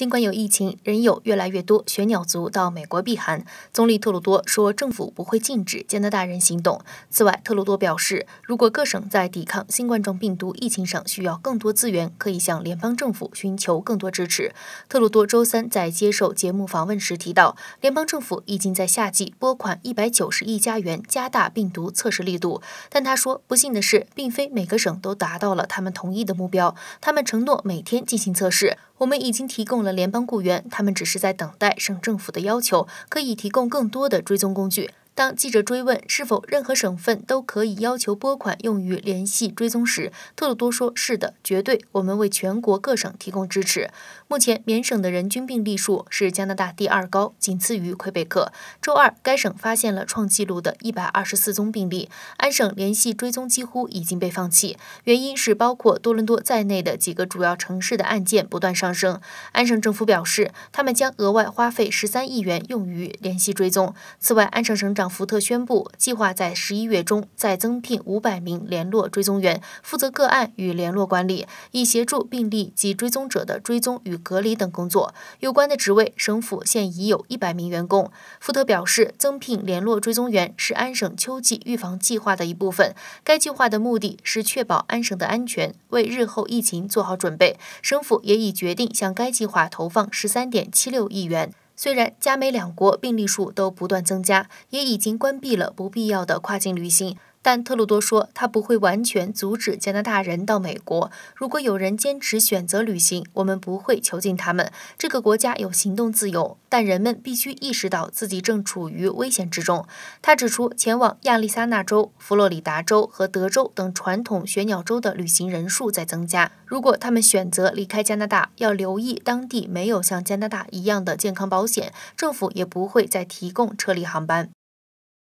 尽管有疫情，仍有越来越多雪鸟族到美国避寒。总理特鲁多说，政府不会禁止加拿大人行动。此外，特鲁多表示，如果各省在抵抗新冠状病毒疫情上需要更多资源，可以向联邦政府寻求更多支持。特鲁多周三在接受节目访问时提到，联邦政府已经在夏季拨款一百九十亿加元，加大病毒测试力度。但他说，不幸的是，并非每个省都达到了他们同意的目标。他们承诺每天进行测试。我们已经提供了联邦雇员，他们只是在等待省政府的要求，可以提供更多的追踪工具。当记者追问是否任何省份都可以要求拨款用于联系追踪时，特鲁多说：“是的，绝对，我们为全国各省提供支持。目前，缅省的人均病例数是加拿大第二高，仅次于魁北克。周二，该省发现了创纪录的124宗病例。安省联系追踪几乎已经被放弃，原因是包括多伦多在内的几个主要城市的案件不断上升。安省政府表示，他们将额外花费13亿元用于联系追踪。此外，安省省长。”福特宣布，计划在十一月中再增聘五百名联络追踪员，负责个案与联络管理，以协助病例及追踪者的追踪与隔离等工作。有关的职位，省府现已有一百名员工。福特表示，增聘联络追踪员是安省秋季预防计划的一部分。该计划的目的是确保安省的安全，为日后疫情做好准备。省府也已决定向该计划投放十三点七六亿元。虽然加美两国病例数都不断增加，也已经关闭了不必要的跨境旅行。但特鲁多说，他不会完全阻止加拿大人到美国。如果有人坚持选择旅行，我们不会囚禁他们。这个国家有行动自由，但人们必须意识到自己正处于危险之中。他指出，前往亚利桑那州、佛罗里达州和德州等传统雪鸟州的旅行人数在增加。如果他们选择离开加拿大，要留意当地没有像加拿大一样的健康保险，政府也不会再提供撤离航班。